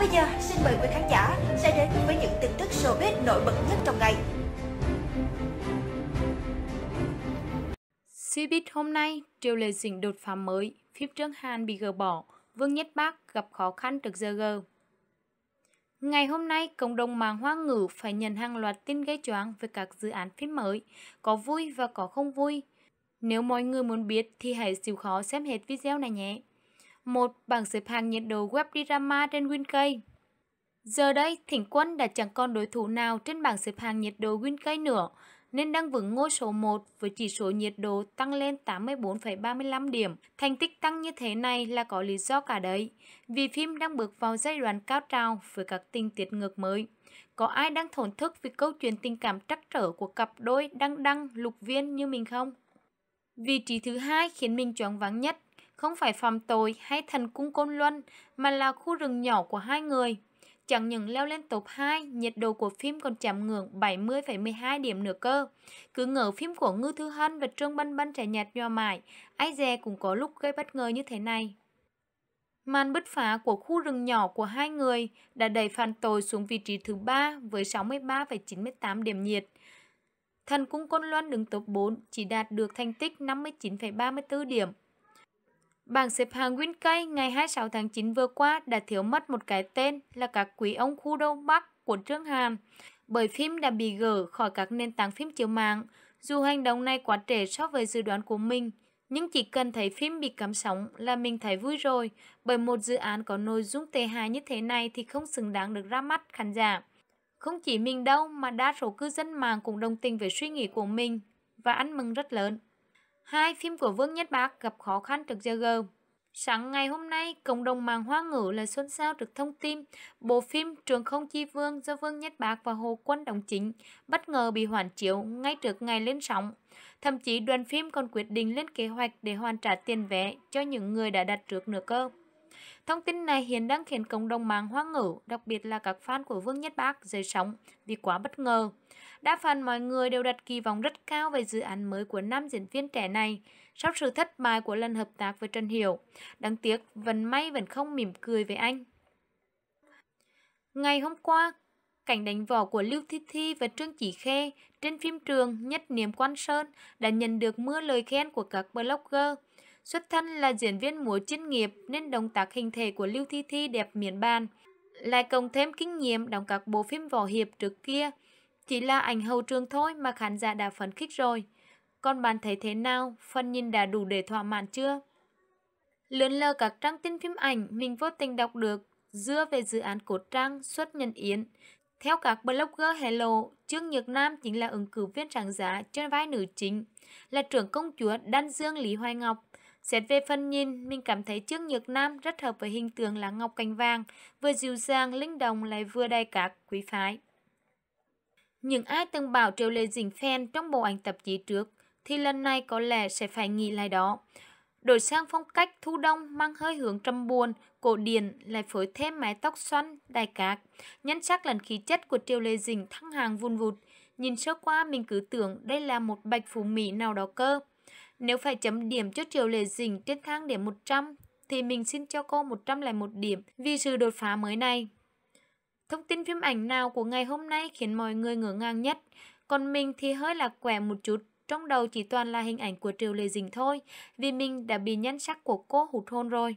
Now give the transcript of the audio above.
Còn bây giờ, xin mời quý khán giả sẽ đến với những tin tức showbiz nổi bật nhất trong ngày. Showbiz hôm nay, Triều Lê Dĩnh đột phá mới, phim Trương Hàn bị gỡ bỏ, Vương Nhất Bác gặp khó khăn được giờ gờ. Ngày hôm nay, cộng đồng mạng Hoa ngữ phải nhận hàng loạt tin gây choáng về các dự án phim mới, có vui và có không vui. Nếu mọi người muốn biết thì hãy chịu khó xem hết video này nhé một bảng xếp hạng nhiệt độ web drama trên WinKey. Giờ đây, Thỉnh Quân đã chẳng còn đối thủ nào trên bảng xếp hạng nhiệt độ WinKey nữa, nên đang vững ngôi số 1 với chỉ số nhiệt độ tăng lên 84,35 điểm. Thành tích tăng như thế này là có lý do cả đấy, vì phim đang bước vào giai đoạn cao trào với các tình tiết ngược mới. Có ai đang thổn thức vì câu chuyện tình cảm trắc trở của cặp đôi đăng đăng, lục viên như mình không? Vị trí thứ hai khiến mình choáng váng nhất không phải phòng tội hay thần cung Côn Luân, mà là khu rừng nhỏ của hai người. Chẳng những leo lên top 2, nhiệt độ của phim còn chạm ngưỡng 70,12 điểm nữa cơ. Cứ ngờ phim của Ngư Thư Hân và Trương Bân Bân trẻ nhạt nhòa mãi, ai dè cũng có lúc gây bất ngờ như thế này. Màn bứt phá của khu rừng nhỏ của hai người đã đẩy phản tội xuống vị trí thứ 3 với 63,98 điểm nhiệt. Thần cung Côn Luân đứng top 4 chỉ đạt được thành tích 59,34 điểm, Bảng xếp hạng Winkay ngày 26 tháng 9 vừa qua đã thiếu mất một cái tên là các quý ông khu đông Bắc của Trương Hàm, bởi phim đã bị gỡ khỏi các nền tảng phim chiếu mạng. Dù hành động này quá trễ so với dự đoán của mình, nhưng chỉ cần thấy phim bị cấm sóng là mình thấy vui rồi, bởi một dự án có nội dung tệ hại như thế này thì không xứng đáng được ra mắt khán giả. Không chỉ mình đâu mà đa số cư dân mạng cũng đồng tình với suy nghĩ của mình và ăn mừng rất lớn. Hai phim của Vương Nhất Bác gặp khó khăn trước giờ gờ. Sáng ngày hôm nay, cộng đồng mạng Hoa ngữ là xôn xao được thông tin bộ phim Trường không chi vương do Vương Nhất Bác và Hồ Quân đóng chính bất ngờ bị hoàn chiếu ngay trước ngày lên sóng. Thậm chí đoàn phim còn quyết định lên kế hoạch để hoàn trả tiền vé cho những người đã đặt trước nửa cơ. Thông tin này hiện đang khiến cộng đồng mạng hoang ngữ, đặc biệt là các fan của Vương Nhất Bác dậy sóng vì quá bất ngờ. Đa phần mọi người đều đặt kỳ vọng rất cao về dự án mới của nam diễn viên trẻ này sau sự thất bại của lần hợp tác với Trần Hiểu. Đáng tiếc, Vân May vẫn không mỉm cười với anh. Ngày hôm qua, cảnh đánh võ của Lưu Thi Thi và Trương Chỉ Khê trên phim trường Nhất Niềm Quan Sơn đã nhận được mưa lời khen của các blogger. Xuất thân là diễn viên múa chuyên nghiệp nên động tác hình thể của Lưu Thi Thi đẹp miền bàn. Lại cộng thêm kinh nghiệm đóng các bộ phim võ hiệp trước kia. Chỉ là ảnh hậu trường thôi mà khán giả đã phấn khích rồi. Còn bạn thấy thế nào? Phần nhìn đã đủ để thỏa mãn chưa? Lượn lơ các trang tin phim ảnh mình vô tình đọc được dưa về dự án cốt trang xuất nhân yến. Theo các blogger Hello, Trương Nhược Nam chính là ứng cử viên sáng giá trên vai nữ chính, là trưởng công chúa Đan Dương Lý Hoài Ngọc, Xét về phần nhìn, mình cảm thấy trước Nhược Nam rất hợp với hình tượng là ngọc cành vàng, vừa dịu dàng, linh đồng lại vừa đầy cát, quý phái. Những ai từng bảo Triệu Lê Dĩnh fan trong bộ ảnh tập chí trước thì lần này có lẽ sẽ phải nghĩ lại đó. Đổi sang phong cách thu đông mang hơi hướng trầm buồn, cổ điển lại phối thêm mái tóc xoăn, đài cát. Nhân chắc lần khí chất của Triệu Lê Dĩnh thăng hàng vun vụt. Nhìn sơ qua mình cứ tưởng đây là một bạch phú Mỹ nào đó cơ. Nếu phải chấm điểm cho Triệu Lệ Dĩnh trên thang điểm 100 thì mình xin cho cô 101 điểm vì sự đột phá mới này. Thông tin phim ảnh nào của ngày hôm nay khiến mọi người ngỡ ngàng nhất, còn mình thì hơi lạc quẻ một chút. Trong đầu chỉ toàn là hình ảnh của Triệu Lệ Dĩnh thôi, vì mình đã bị nhân sắc của cô hụt hôn rồi.